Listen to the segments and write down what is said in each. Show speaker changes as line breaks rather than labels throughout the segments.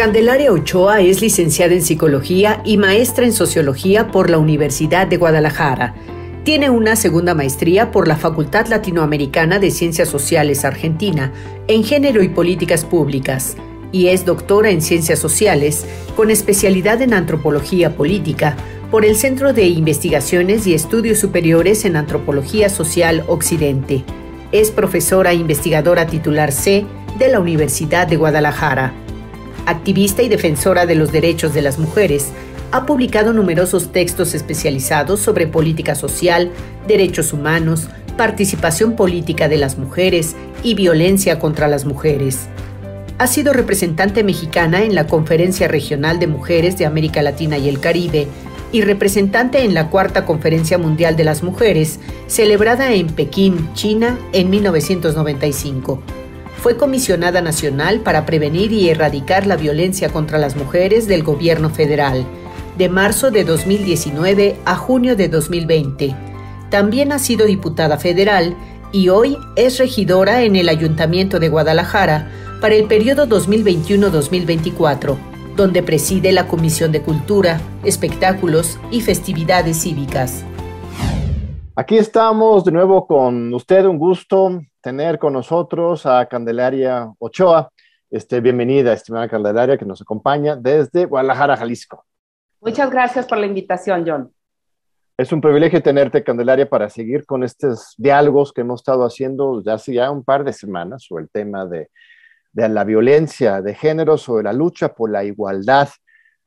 Candelaria Ochoa es licenciada en Psicología y maestra en Sociología por la Universidad de Guadalajara. Tiene una segunda maestría por la Facultad Latinoamericana de Ciencias Sociales Argentina en Género y Políticas Públicas y es doctora en Ciencias Sociales con especialidad en Antropología Política por el Centro de Investigaciones y Estudios Superiores en Antropología Social Occidente. Es profesora e investigadora titular C de la Universidad de Guadalajara activista y defensora de los derechos de las mujeres, ha publicado numerosos textos especializados sobre política social, derechos humanos, participación política de las mujeres y violencia contra las mujeres. Ha sido representante mexicana en la Conferencia Regional de Mujeres de América Latina y el Caribe y representante en la Cuarta Conferencia Mundial de las Mujeres, celebrada en Pekín, China, en 1995 fue comisionada nacional para prevenir y erradicar la violencia contra las mujeres del gobierno federal, de marzo de 2019 a junio de 2020. También ha sido diputada federal y hoy es regidora en el Ayuntamiento de Guadalajara para el periodo 2021-2024, donde preside la Comisión de Cultura, Espectáculos y Festividades Cívicas.
Aquí estamos de nuevo con usted, un gusto tener con nosotros a Candelaria Ochoa. Este, bienvenida, estimada Candelaria, que nos acompaña desde Guadalajara, Jalisco.
Muchas gracias por la invitación, John.
Es un privilegio tenerte, Candelaria, para seguir con estos diálogos que hemos estado haciendo ya hace ya un par de semanas sobre el tema de, de la violencia de género, sobre la lucha por la igualdad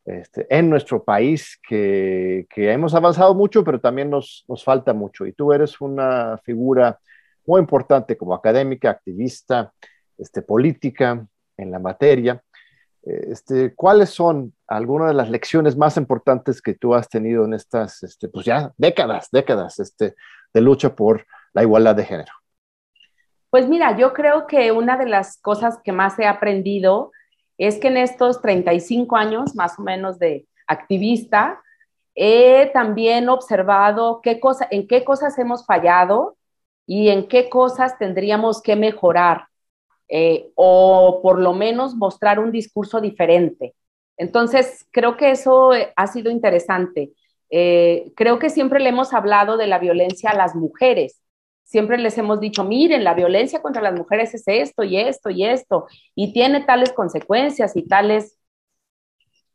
este, en nuestro país, que, que, hemos avanzado mucho, pero también nos, nos falta mucho. Y tú eres una figura muy importante como académica, activista, este, política en la materia. Eh, este, ¿Cuáles son algunas de las lecciones más importantes que tú has tenido en estas, este, pues ya décadas, décadas este, de lucha por la igualdad de género?
Pues mira, yo creo que una de las cosas que más he aprendido es que en estos 35 años más o menos de activista, he también observado qué cosa, en qué cosas hemos fallado y en qué cosas tendríamos que mejorar eh, o por lo menos mostrar un discurso diferente. Entonces, creo que eso eh, ha sido interesante. Eh, creo que siempre le hemos hablado de la violencia a las mujeres. Siempre les hemos dicho, miren, la violencia contra las mujeres es esto y esto y esto, y tiene tales consecuencias y tales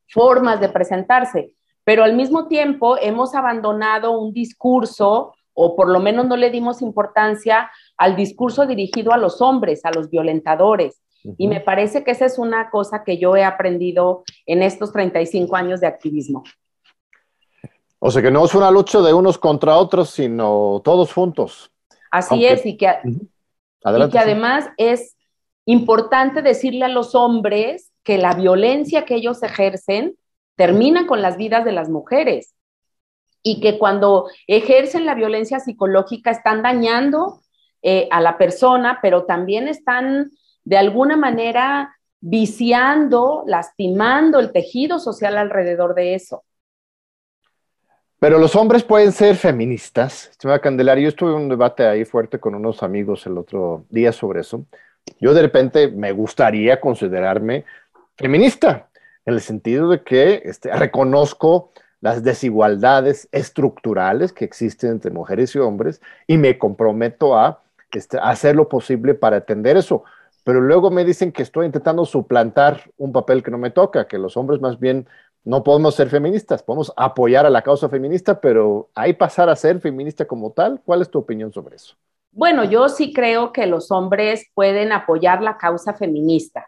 formas de presentarse. Pero al mismo tiempo hemos abandonado un discurso o por lo menos no le dimos importancia al discurso dirigido a los hombres, a los violentadores. Y me parece que esa es una cosa que yo he aprendido en estos 35 años de activismo.
O sea que no es una lucha de unos contra otros, sino todos juntos.
Así es, y que,
además
es importante decirle a los hombres que la violencia que ellos ejercen termina con las vidas de las mujeres y que cuando ejercen la violencia psicológica están dañando eh, a la persona, pero también están de alguna manera viciando, lastimando el tejido social alrededor de eso.
Pero los hombres pueden ser feministas. Estimada Candelaria, yo estuve en un debate ahí fuerte con unos amigos el otro día sobre eso. Yo de repente me gustaría considerarme feminista, en el sentido de que este, reconozco las desigualdades estructurales que existen entre mujeres y hombres y me comprometo este, a hacer lo posible para atender eso. Pero luego me dicen que estoy intentando suplantar un papel que no me toca, que los hombres más bien no podemos ser feministas, podemos apoyar a la causa feminista, pero hay pasar a ser feminista como tal, ¿cuál es tu opinión sobre eso?
Bueno, yo sí creo que los hombres pueden apoyar la causa feminista.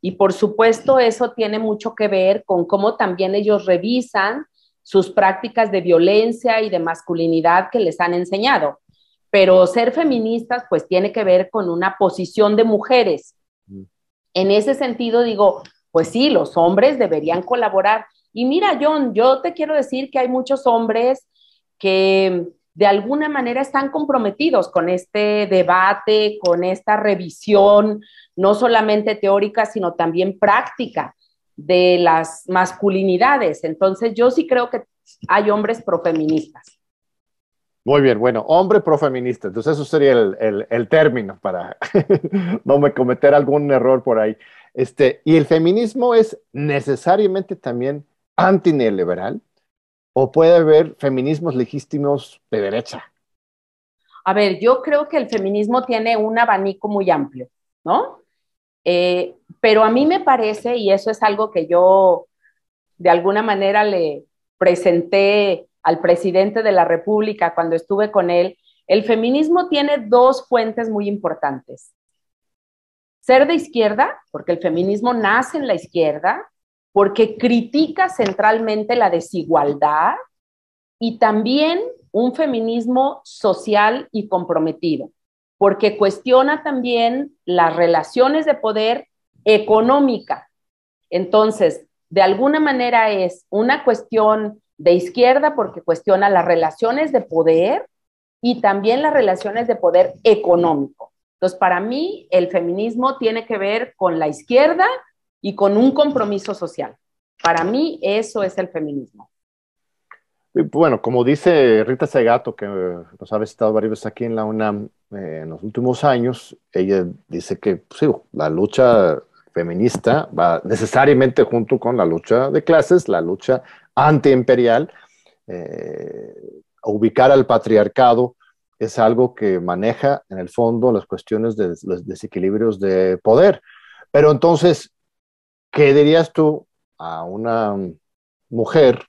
Y por supuesto eso tiene mucho que ver con cómo también ellos revisan sus prácticas de violencia y de masculinidad que les han enseñado. Pero ser feministas pues tiene que ver con una posición de mujeres. Mm. En ese sentido digo, pues sí, los hombres deberían colaborar. Y mira, John, yo te quiero decir que hay muchos hombres que de alguna manera están comprometidos con este debate, con esta revisión, no solamente teórica, sino también práctica de las masculinidades. Entonces yo sí creo que hay hombres profeministas.
Muy bien, bueno, hombre profeminista, entonces eso sería el, término para no me cometer algún error por ahí. Este, ¿Y el feminismo es necesariamente también antineoliberal? ¿O puede haber feminismos legítimos de derecha?
A ver, yo creo que el feminismo tiene un abanico muy amplio, ¿no? Eh, pero a mí me parece, y eso es algo que yo de alguna manera le presenté al presidente de la República cuando estuve con él, el feminismo tiene dos fuentes muy importantes. Ser de izquierda, porque el feminismo nace en la izquierda, porque critica centralmente la desigualdad y también un feminismo social y comprometido porque cuestiona también las relaciones de poder económica. Entonces, de alguna manera es una cuestión de izquierda porque cuestiona las relaciones de poder y también las relaciones de poder económico. Entonces, para mí, el feminismo tiene que ver con la izquierda y con un compromiso social. Para mí, eso es el feminismo.
Bueno, como dice Rita Segato, que nos ha visitado varios veces aquí en la UNAM, eh, en los últimos años, ella dice que pues, sí, la lucha feminista va necesariamente junto con la lucha de clases, la lucha antiimperial, eh, ubicar al patriarcado es algo que maneja en el fondo las cuestiones de los desequilibrios de poder. Pero entonces, ¿qué dirías tú a una mujer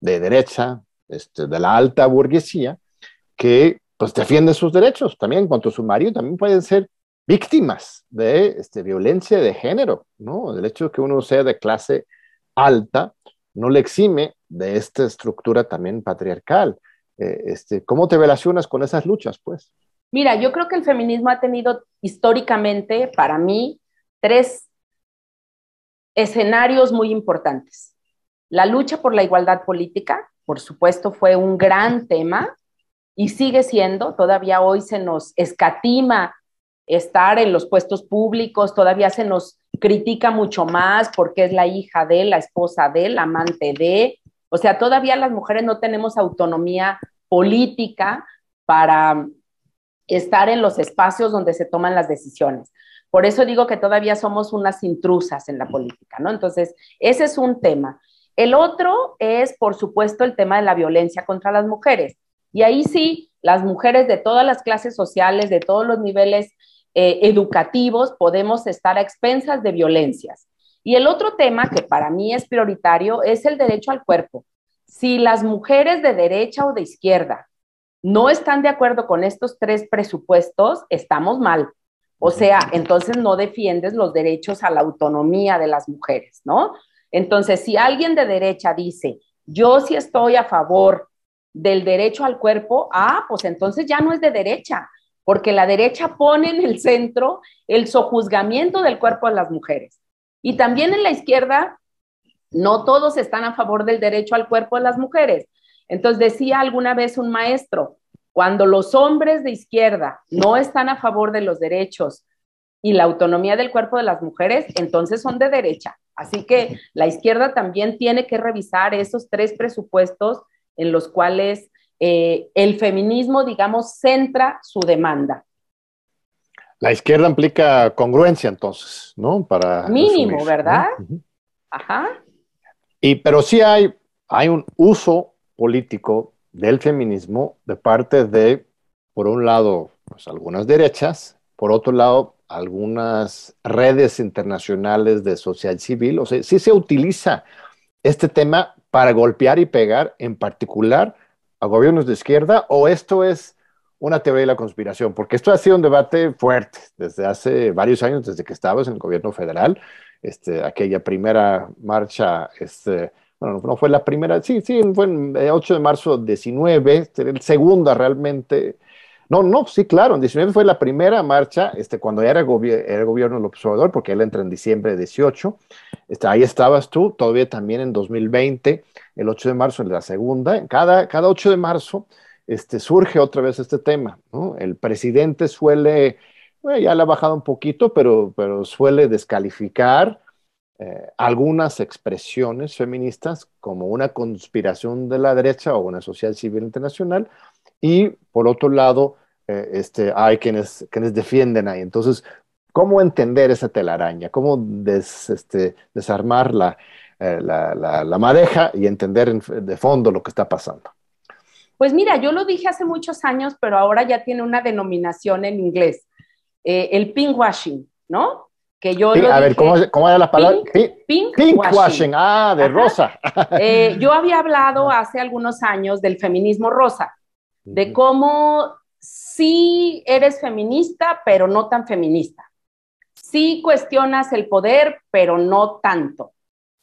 de derecha, este, de la alta burguesía, que pues defiende sus derechos también, en cuanto a su marido, también pueden ser víctimas de este, violencia de género, ¿no? El hecho de que uno sea de clase alta no le exime de esta estructura también patriarcal. Eh, este, ¿Cómo te relacionas con esas luchas, pues?
Mira, yo creo que el feminismo ha tenido históricamente, para mí, tres escenarios muy importantes. La lucha por la igualdad política, por supuesto, fue un gran tema y sigue siendo, todavía hoy se nos escatima estar en los puestos públicos, todavía se nos critica mucho más porque es la hija de, la esposa de, la amante de, o sea, todavía las mujeres no tenemos autonomía política para estar en los espacios donde se toman las decisiones. Por eso digo que todavía somos unas intrusas en la política, ¿no? Entonces, ese es un tema. El otro es, por supuesto, el tema de la violencia contra las mujeres. Y ahí sí, las mujeres de todas las clases sociales, de todos los niveles eh, educativos, podemos estar a expensas de violencias. Y el otro tema que para mí es prioritario es el derecho al cuerpo. Si las mujeres de derecha o de izquierda no están de acuerdo con estos tres presupuestos, estamos mal. O sea, entonces no defiendes los derechos a la autonomía de las mujeres, ¿no? Entonces, si alguien de derecha dice, yo sí estoy a favor del derecho al cuerpo, ah, pues entonces ya no es de derecha, porque la derecha pone en el centro el sojuzgamiento del cuerpo a las mujeres. Y también en la izquierda, no todos están a favor del derecho al cuerpo de las mujeres. Entonces decía alguna vez un maestro, cuando los hombres de izquierda no están a favor de los derechos y la autonomía del cuerpo de las mujeres, entonces son de derecha. Así que la izquierda también tiene que revisar esos tres presupuestos en los cuales eh, el feminismo, digamos, centra su demanda.
La izquierda implica congruencia entonces, ¿no? Para mínimo,
¿verdad? Ajá.
Y pero sí hay, hay un uso político del feminismo de parte de, por un lado, pues, algunas derechas, por otro lado, algunas redes internacionales de sociedad civil. O sea, sí se utiliza este tema para golpear y pegar en particular a gobiernos de izquierda o esto es una teoría de la conspiración? Porque esto ha sido un debate fuerte desde hace varios años, desde que estabas en el gobierno federal, este, aquella primera marcha, este, bueno, no fue la primera, sí, sí, fue el 8 eh, de marzo 19, este, el segunda realmente no, no, sí, claro, en 19 fue la primera marcha, este, cuando era, el gobierno el observador, porque él entra en diciembre de este, 18, ahí estabas tú, todavía también en 2020, el 8 de marzo, la segunda, cada, cada 8 de marzo este, surge otra vez este tema, El presidente suele, ya le ha bajado un poquito, pero, pero suele descalificar eh, algunas expresiones feministas como una conspiración de la derecha o una sociedad civil internacional, y por otro lado, eh, este, hay quienes, quienes defienden ahí. Entonces, ¿cómo entender esa telaraña? ¿Cómo este, desarmar eh, la, la, madeja y entender de fondo lo que está pasando?
Pues mira, yo lo dije hace muchos años, pero ahora ya tiene una denominación en inglés, eh, el pinkwashing, ¿no? que
yo a ver, ¿cómo, era la palabra? Pinkwashing. ah, de rosa.
yo había hablado hace algunos años del feminismo rosa, de cómo sí eres feminista, pero no tan feminista. Sí cuestionas el poder, pero no tanto.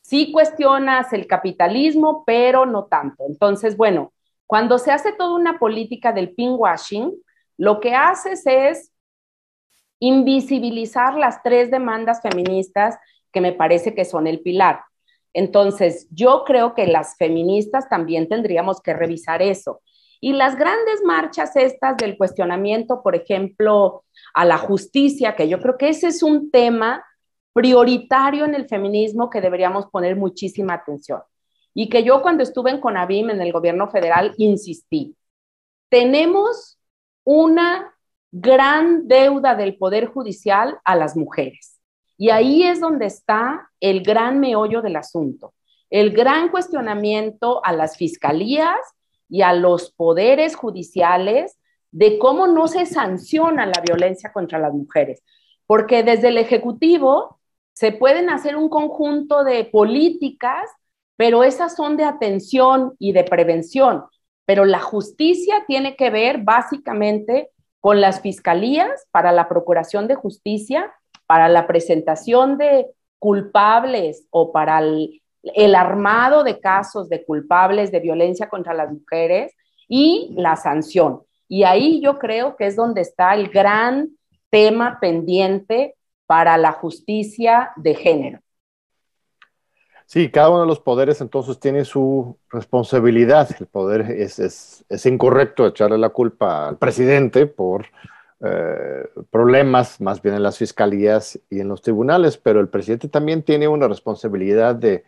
Sí cuestionas el capitalismo, pero no tanto. Entonces, bueno, cuando se hace toda una política del washing lo que haces es invisibilizar las tres demandas feministas que me parece que son el pilar. Entonces, yo creo que las feministas también tendríamos que revisar eso. Y las grandes marchas estas del cuestionamiento, por ejemplo, a la justicia, que yo creo que ese es un tema prioritario en el feminismo que deberíamos poner muchísima atención. Y que yo cuando estuve en CONAVIM, en el gobierno federal, insistí. Tenemos una gran deuda del Poder Judicial a las mujeres. Y ahí es donde está el gran meollo del asunto, el gran cuestionamiento a las fiscalías y a los poderes judiciales de cómo no se sanciona la violencia contra las mujeres. Porque desde el Ejecutivo se pueden hacer un conjunto de políticas, pero esas son de atención y de prevención. Pero la justicia tiene que ver básicamente con las fiscalías para la procuración de justicia, para la presentación de culpables o para el, el armado de casos de culpables de violencia contra las mujeres y la sanción. Y ahí yo creo que es donde está el gran tema pendiente para la justicia de género.
Sí, cada uno de los poderes entonces tiene su responsabilidad. El poder es, incorrecto echarle la culpa al presidente por eh, problemas, más bien en las fiscalías y en los tribunales, pero el presidente también tiene una responsabilidad de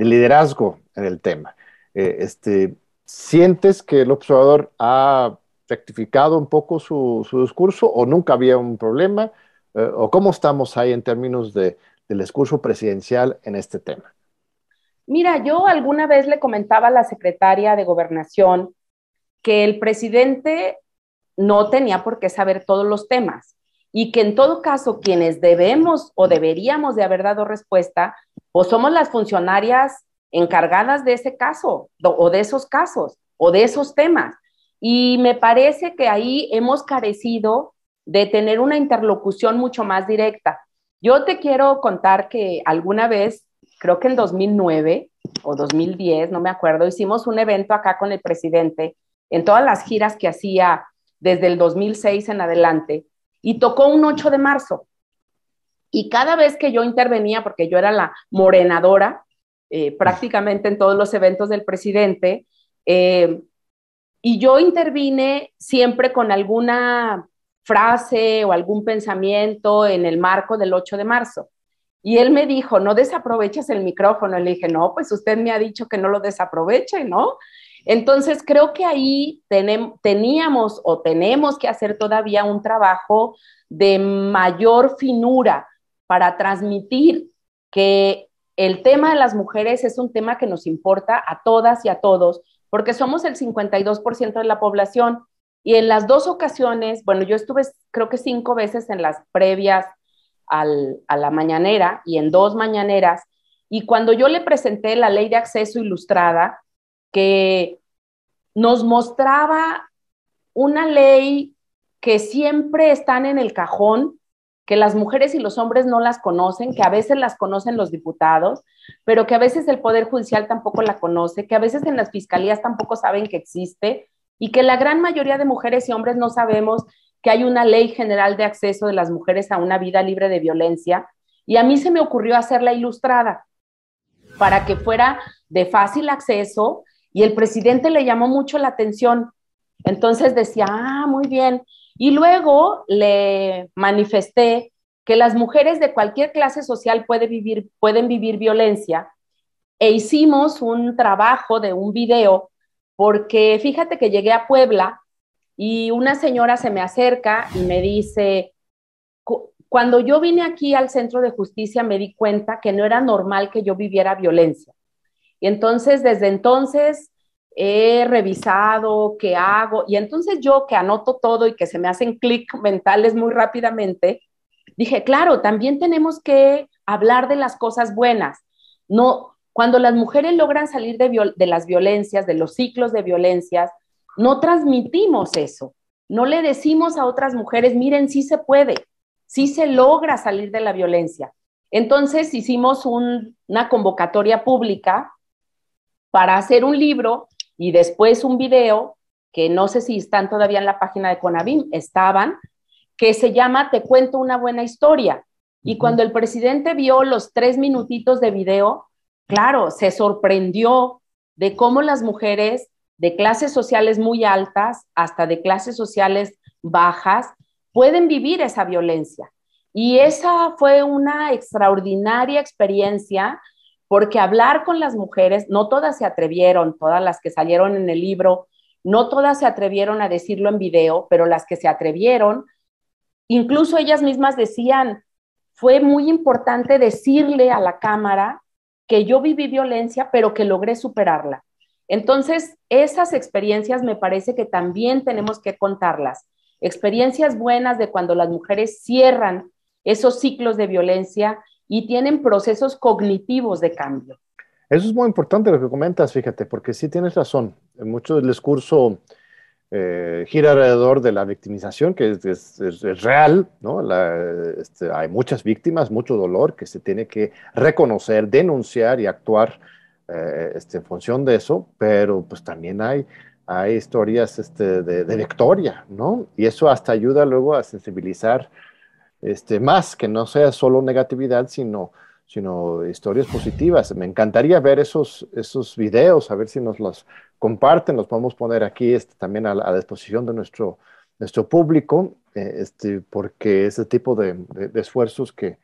de liderazgo en el tema. Eh, este, ¿Sientes que el observador ha rectificado un poco su, discurso o nunca había un problema? Eh, ¿O cómo estamos ahí en términos del discurso presidencial en este tema?
Mira, yo alguna vez le comentaba a la secretaria de gobernación que el presidente no tenía por qué saber todos los temas, y que en todo caso quienes debemos o deberíamos de haber dado respuesta, pues somos las funcionarias encargadas de ese caso o de esos casos o de esos temas. Y me parece que ahí hemos carecido de tener una interlocución mucho más directa. Yo te quiero contar que alguna vez, creo que en 2009 o 2010, no me acuerdo, hicimos un evento acá con el presidente en todas las giras que hacía desde el 2006 en adelante y tocó un 8 de marzo. Y cada vez que yo intervenía, porque yo era la morenadora eh, prácticamente en todos los eventos del presidente, eh, y yo intervine siempre con alguna frase o algún pensamiento en el marco del 8 de marzo. Y él me dijo, no desaproveches el micrófono. le dije, no, pues usted me ha dicho que no lo desaproveche, ¿no? Entonces, creo que ahí teníamos o tenemos que hacer todavía un trabajo de mayor finura para transmitir que el tema de las mujeres es un tema que nos importa a todas y a todos, porque somos el 52% de la población. Y en las dos ocasiones, bueno, yo estuve creo que cinco veces en las previas a la mañanera y en dos mañaneras, y cuando yo le presenté la ley de acceso ilustrada, que nos mostraba una ley que siempre están en el cajón, que las mujeres y los hombres no las conocen, que a veces las conocen los diputados, pero que a veces el Poder Judicial tampoco la conoce, que a veces en las fiscalías tampoco saben que existe y que la gran mayoría de mujeres y hombres no sabemos que hay una ley general de acceso de las mujeres a una vida libre de violencia. Y a mí se me ocurrió hacerla ilustrada para que fuera de fácil acceso, y el presidente le llamó mucho la atención. Entonces decía, ah, muy bien. Y luego le manifesté que las mujeres de cualquier clase social pueden vivir violencia. E hicimos un trabajo de un video, porque fíjate que llegué a Puebla y una señora se me acerca y me dice, cuando yo vine aquí al centro de justicia me di cuenta que no era normal que yo viviera violencia. Y entonces, desde entonces, he revisado qué hago. Y entonces yo que anoto todo y que se me hacen clic mentales muy rápidamente, dije, claro, también tenemos que hablar de las cosas buenas. No, cuando las mujeres logran salir de, las violencias, de los ciclos de violencias, no transmitimos eso. No le decimos a otras mujeres, miren, sí se puede, sí se logra salir de la violencia. Entonces hicimos una convocatoria pública para hacer un libro y después un video, que no sé si están todavía en la página de Conavim, estaban, que se llama Te cuento una buena historia. Y cuando el presidente vio los tres minutitos de video, claro, se sorprendió de cómo las mujeres de clases sociales muy altas hasta de clases sociales bajas pueden vivir esa violencia. Y esa fue una extraordinaria experiencia porque hablar con las mujeres, no todas se atrevieron, todas las que salieron en el libro, no todas se atrevieron a decirlo en video, pero las que se atrevieron, incluso ellas mismas decían, fue muy importante decirle a la cámara que yo viví violencia, pero que logré superarla. Entonces, esas experiencias me parece que también tenemos que contarlas. Experiencias buenas de cuando las mujeres cierran esos ciclos de violencia y tienen procesos cognitivos de cambio.
Eso es muy importante lo que comentas, fíjate, porque sí tienes razón. Mucho del discurso eh, gira alrededor de la victimización, que es, real, ¿no? Este, hay muchas víctimas, mucho dolor que se tiene que reconocer, denunciar y actuar eh, este, en función de eso, pero pues también hay, hay historias este, de, de, victoria, ¿no? Y eso hasta ayuda luego a sensibilizar este, más, que no sea solo negatividad, sino, sino historias positivas. Me encantaría ver esos, esos videos, a ver si nos los comparten, los podemos poner aquí este, también a, disposición de nuestro, nuestro público, eh, este, porque ese tipo de, esfuerzos que,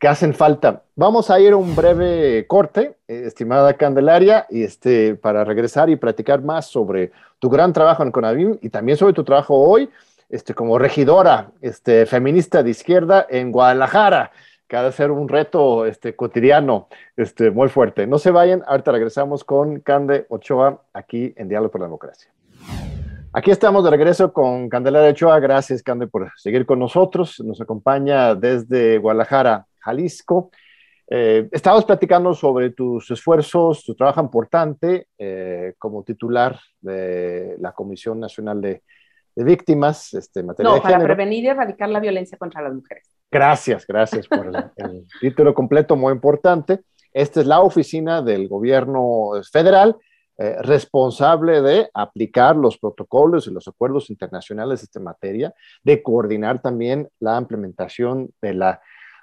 hacen falta. Vamos a ir a un breve corte, eh, estimada Candelaria, y este, para regresar y platicar más sobre tu gran trabajo en Conavim y también sobre tu trabajo hoy este, como regidora este, feminista de izquierda en Guadalajara, que ha de ser un reto este, cotidiano este, muy fuerte. No se vayan, ahorita regresamos con Cande Ochoa aquí en Diálogo por la Democracia. Aquí estamos de regreso con Candelaria Ochoa. Gracias, Cande, por seguir con nosotros. Nos acompaña desde Guadalajara, Jalisco. Eh, platicando sobre tus esfuerzos, tu trabajo importante eh, como titular de la Comisión Nacional de de víctimas, este, material No, para prevenir
y erradicar la violencia contra las mujeres.
Gracias, gracias por el, título completo, muy importante. Esta es la oficina del gobierno federal eh, responsable de aplicar los protocolos y los acuerdos internacionales en esta materia, de coordinar también la implementación de la,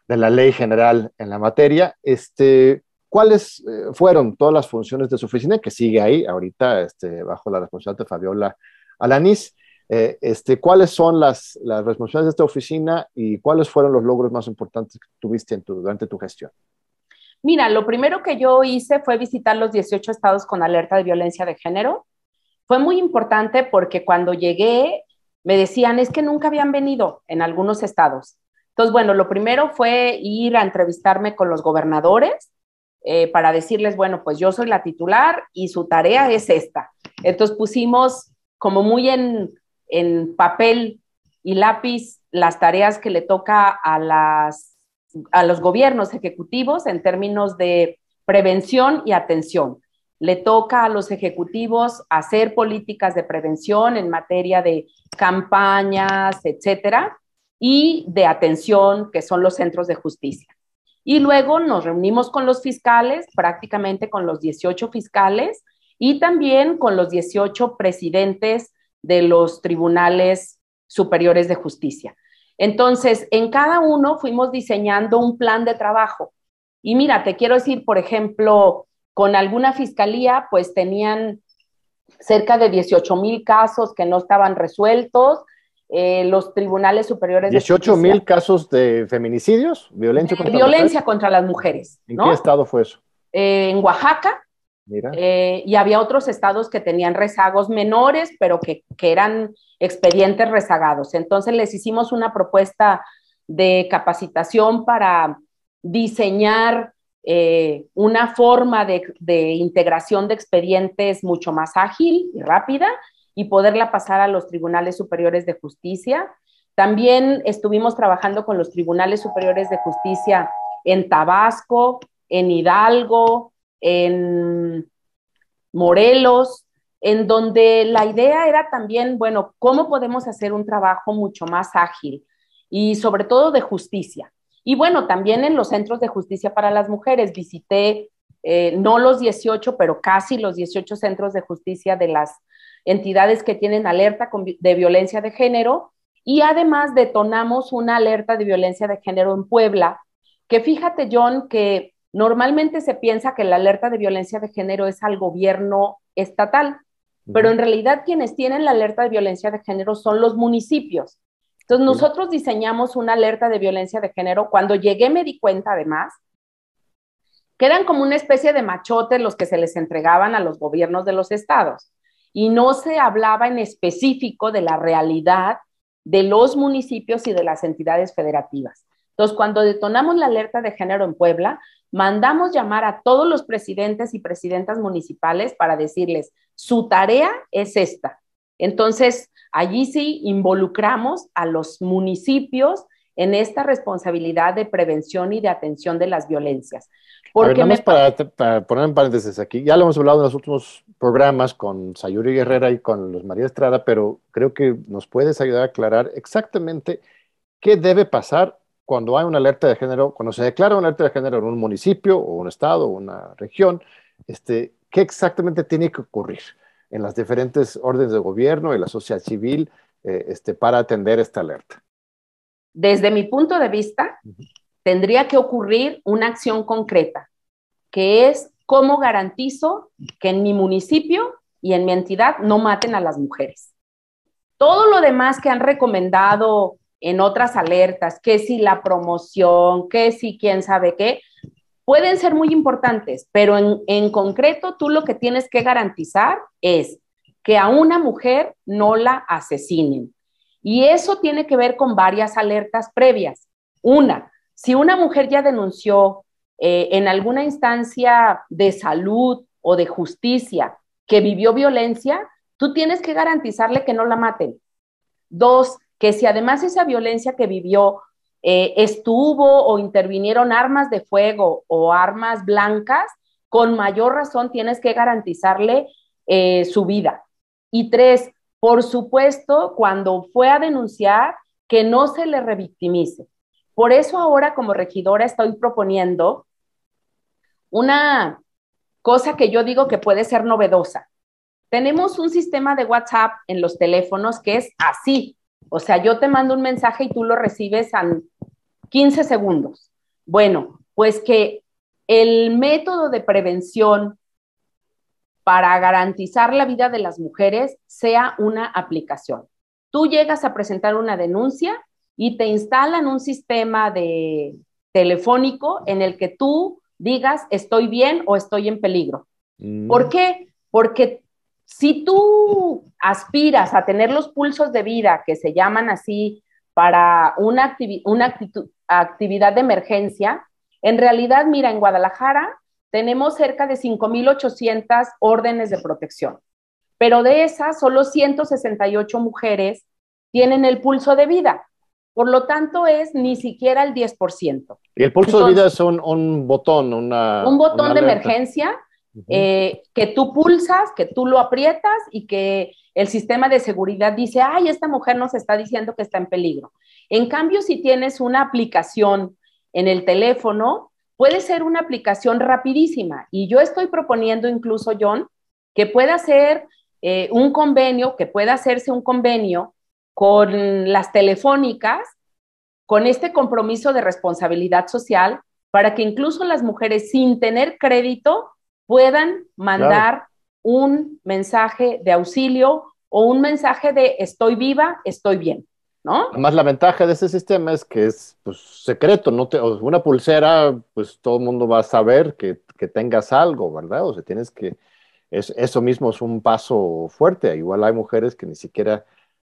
de la ley general en la materia. Este, ¿Cuáles eh, fueron todas las funciones de su oficina que sigue ahí ahorita este, bajo la responsabilidad de Fabiola Alaniz. Eh, este, ¿cuáles son las, responsabilidades de esta oficina y cuáles fueron los logros más importantes que tuviste en tu, durante tu gestión?
Mira, lo primero que yo hice fue visitar los 18 estados con alerta de violencia de género. Fue muy importante porque cuando llegué me decían, es que nunca habían venido en algunos estados. Entonces, bueno, lo primero fue ir a entrevistarme con los gobernadores eh, para decirles, bueno, pues yo soy la titular y su tarea es esta. Entonces pusimos como muy en en papel y lápiz las tareas que le toca a, las, a los gobiernos ejecutivos en términos de prevención y atención. Le toca a los ejecutivos hacer políticas de prevención en materia de campañas, etcétera, y de atención, que son los centros de justicia. Y luego nos reunimos con los fiscales, prácticamente con los 18 fiscales, y también con los 18 presidentes de los tribunales superiores de justicia. Entonces, en cada uno fuimos diseñando un plan de trabajo. Y mira, te quiero decir, por ejemplo, con alguna fiscalía, pues tenían cerca de 18 mil casos que no estaban resueltos. Eh, los tribunales superiores. 18 mil
casos de feminicidios, violencia,
contra, las mujeres. ¿En qué
estado fue eso?
Eh, en Oaxaca, eh, y había otros estados que tenían rezagos menores, pero que, eran expedientes rezagados. Entonces les hicimos una propuesta de capacitación para diseñar eh, una forma de, de, integración de expedientes mucho más ágil y rápida y poderla pasar a los tribunales superiores de justicia. También estuvimos trabajando con los tribunales superiores de justicia en Tabasco, en Hidalgo, en Morelos, en donde la idea era también, bueno, cómo podemos hacer un trabajo mucho más ágil y sobre todo de justicia. Y bueno, también en los centros de justicia para las mujeres visité eh, no los 18, pero casi los 18 centros de justicia de las entidades que tienen alerta de violencia de género. Y además detonamos una alerta de violencia de género en Puebla, que fíjate, John, que Normalmente se piensa que la alerta de violencia de género es al gobierno estatal, pero en realidad quienes tienen la alerta de violencia de género son los municipios. Entonces, nosotros diseñamos una alerta de violencia de género. Cuando llegué me di cuenta, además, que eran como una especie de machote los que se les entregaban a los gobiernos de los estados. Y no se hablaba en específico de la realidad de los municipios y de las entidades federativas. Entonces, cuando detonamos la alerta de género en Puebla, mandamos llamar a todos los presidentes y presidentas municipales para decirles, su tarea es esta. Entonces, allí sí involucramos a los municipios en esta responsabilidad de prevención y de atención de las violencias. Porque ver,
para, poner en paréntesis aquí, ya lo hemos hablado en los últimos programas con Sayuri Guerrera y con los María Estrada, pero creo que nos puedes ayudar a aclarar exactamente qué debe pasar cuando hay una alerta de género, cuando se declara una alerta de género en un municipio o un estado o una región, este, ¿qué exactamente tiene que ocurrir en las diferentes órdenes de gobierno y la sociedad civil eh, este, para atender esta alerta?
Desde mi punto de vista, tendría que ocurrir una acción concreta, que es cómo garantizo que en mi municipio y en mi entidad no maten a las mujeres. Todo lo demás que han recomendado en otras alertas, que si la promoción, que si quién sabe qué, pueden ser muy importantes, pero en, concreto tú lo que tienes que garantizar es que a una mujer no la asesinen. Y eso tiene que ver con varias alertas previas. Una, si una mujer ya denunció eh, en alguna instancia de salud o de justicia que vivió violencia, tú tienes que garantizarle que no la maten. Dos, que si además esa violencia que vivió eh, estuvo o intervinieron armas de fuego o armas blancas, con mayor razón tienes que garantizarle eh, su vida. Y tres, por supuesto, cuando fue a denunciar, que no se le revictimice. Por eso ahora como regidora estoy proponiendo una cosa que yo digo que puede ser novedosa. Tenemos un sistema de WhatsApp en los teléfonos que es así, o sea, yo te mando un mensaje y tú lo recibes en 15 segundos. Bueno, pues que el método de prevención para garantizar la vida de las mujeres sea una aplicación. Tú llegas a presentar una denuncia y te instalan un sistema de telefónico en el que tú digas estoy bien o estoy en peligro. Mm. ¿Por qué? Porque si tú aspiras a tener los pulsos de vida, que se llaman así, para una, actividad de emergencia, en realidad, mira, en Guadalajara tenemos cerca de 5.800 órdenes de protección, pero de esas solo 168 mujeres tienen el pulso de vida. Por lo tanto, es ni siquiera el 10%.
Y el pulso de vida es un, botón, una... Un botón de emergencia
eh, que tú pulsas, que tú lo aprietas y que el sistema de seguridad dice, ay, esta mujer nos está diciendo que está en peligro. En cambio, si tienes una aplicación en el teléfono, puede ser una aplicación rapidísima. Y yo estoy proponiendo incluso, John, que pueda ser eh, un convenio, que pueda hacerse un convenio con las telefónicas, con este compromiso de responsabilidad social, para que incluso las mujeres sin tener crédito puedan mandar un mensaje de auxilio o un mensaje de estoy viva, estoy bien. ¿No?
Además, la ventaja de ese sistema es que es pues, secreto, no te, una pulsera, pues todo el mundo va a saber que, que, tengas algo, ¿verdad? O sea, tienes que, eso mismo es un paso fuerte. Igual hay mujeres que ni siquiera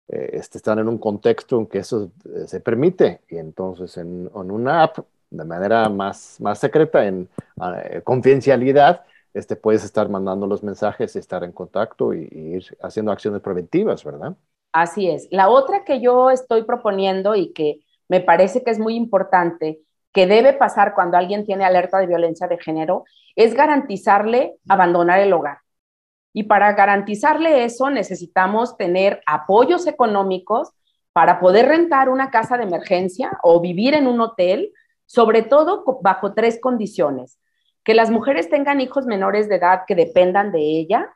eh, este, están en un contexto en que eso eh, se permite. Y entonces en, una app, de manera más, más secreta, en ah, eh, confidencialidad, este, puedes estar mandando los mensajes, estar en contacto y, ir haciendo acciones preventivas, ¿verdad?
Así es. La otra que yo estoy proponiendo y que me parece que es muy importante, que debe pasar cuando alguien tiene alerta de violencia de género, es garantizarle abandonar el hogar. Y para garantizarle eso necesitamos tener apoyos económicos para poder rentar una casa de emergencia o vivir en un hotel, sobre todo bajo tres condiciones que las mujeres tengan hijos menores de edad que dependan de ella.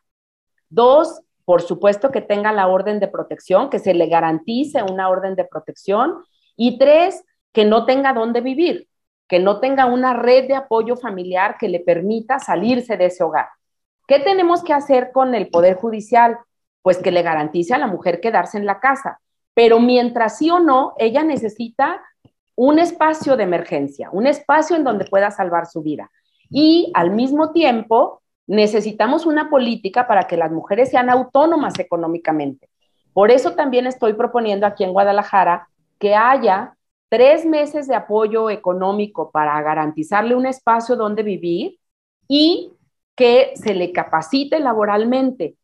Dos, por supuesto que tenga la orden de protección, que se le garantice una orden de protección. Y tres, que no tenga dónde vivir, que no tenga una red de apoyo familiar que le permita salirse de ese hogar. ¿Qué tenemos que hacer con el Poder Judicial? Pues que le garantice a la mujer quedarse en la casa. Pero mientras sí o no, ella necesita un espacio de emergencia, un espacio en donde pueda salvar su vida. Y al mismo tiempo, necesitamos una política para que las mujeres sean autónomas económicamente. Por eso también estoy proponiendo aquí en Guadalajara que haya tres meses de apoyo económico para garantizarle un espacio donde vivir y que se le capacite laboralmente,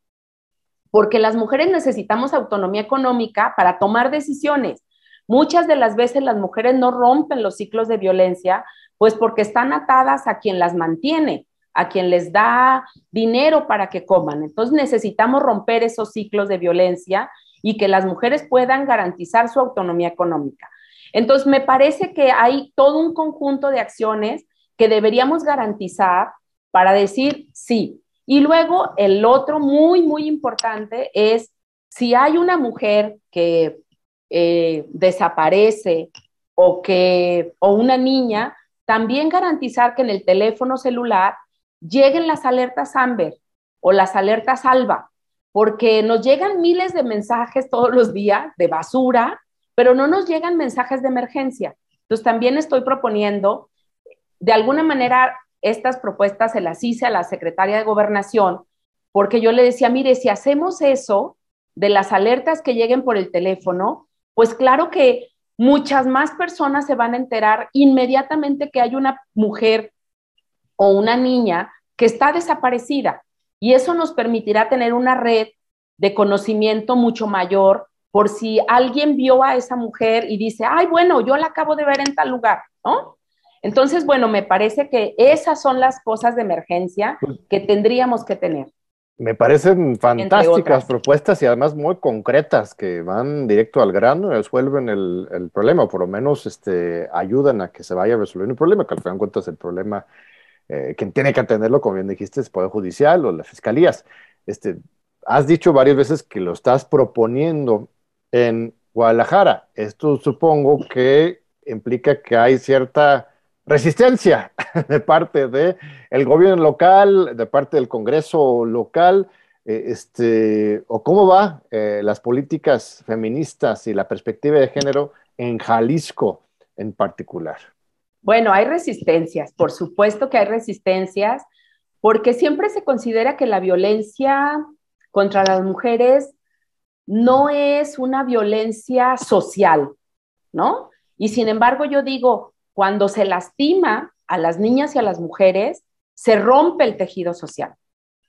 porque las mujeres necesitamos autonomía económica para tomar decisiones. Muchas de las veces las mujeres no rompen los ciclos de violencia pues porque están atadas a quien las mantiene, a quien les da dinero para que coman. Entonces necesitamos romper esos ciclos de violencia y que las mujeres puedan garantizar su autonomía económica. Entonces me parece que hay todo un conjunto de acciones que deberíamos garantizar para decir sí. Y luego el otro muy, muy importante es si hay una mujer que eh, desaparece o que o una niña, también garantizar que en el teléfono celular lleguen las alertas Amber o las alertas Alba, porque nos llegan miles de mensajes todos los días de basura, pero no nos llegan mensajes de emergencia. Entonces también estoy proponiendo, de alguna manera, estas propuestas se las hice a la secretaria de gobernación, porque yo le decía, mire, si hacemos eso de las alertas que lleguen por el teléfono, pues claro que muchas más personas se van a enterar inmediatamente que hay una mujer o una niña que está desaparecida. Y eso nos permitirá tener una red de conocimiento mucho mayor por si alguien vio a esa mujer y dice, ay, bueno, yo la acabo de ver en tal lugar, ¿no? Entonces, bueno, me parece que esas son las cosas de emergencia pues que tendríamos que tener.
Me parecen fantásticas propuestas y además muy concretas que van directo al grano y resuelven el, problema, o por lo menos este, ayudan a que se vaya resolviendo un problema, que al final cuentas el problema, eh, quien tiene que atenderlo, como bien dijiste, es el Poder Judicial o las fiscalías. Este, has dicho varias veces que lo estás proponiendo en Guadalajara. Esto supongo que implica que hay cierta resistencia de parte del el gobierno local, de parte del Congreso local, eh, este, o cómo va eh, las políticas feministas y la perspectiva de género en Jalisco en particular.
Bueno, hay resistencias, por supuesto que hay resistencias, porque siempre se considera que la violencia contra las mujeres no es una violencia social, ¿no? Y sin embargo, yo digo, cuando se lastima a las niñas y a las mujeres, se rompe el tejido social.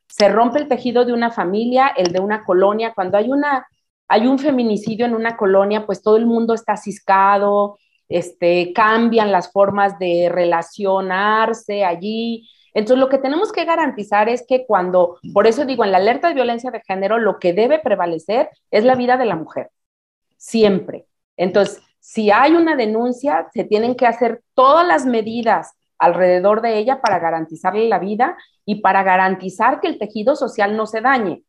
Se rompe el tejido de una familia, el de una colonia. Cuando hay, una, hay un feminicidio en una colonia, pues todo el mundo está ciscado, este, cambian las formas de relacionarse allí. Entonces, lo que tenemos que garantizar es que cuando, por eso digo, en la alerta de violencia de género, lo que debe prevalecer es la vida de la mujer, siempre. Entonces, si hay una denuncia, se tienen que hacer todas las medidas alrededor de ella para garantizarle la vida y para garantizar que el tejido social no se dañe.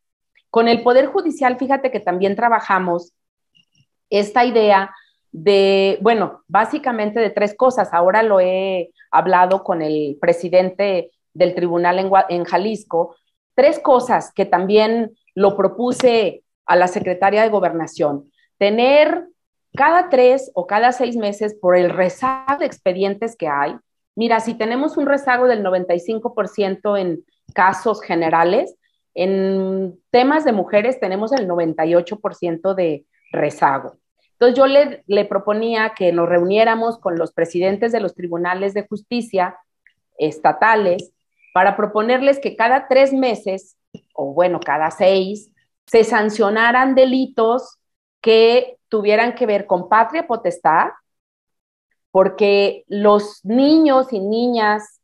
Con el Poder Judicial, fíjate que también trabajamos esta idea de, bueno, básicamente de tres cosas. Ahora lo he hablado con el presidente del tribunal en, Jalisco. Tres cosas que también lo propuse a la secretaria de gobernación. Tener cada tres o cada seis meses por el rezago de expedientes que hay. Mira, si tenemos un rezago del 95% en casos generales, en temas de mujeres tenemos el 98% de rezago. Entonces yo le, le, proponía que nos reuniéramos con los presidentes de los tribunales de justicia estatales para proponerles que cada tres meses, o bueno, cada seis, se sancionaran delitos que tuvieran que ver con patria potestad, porque los niños y niñas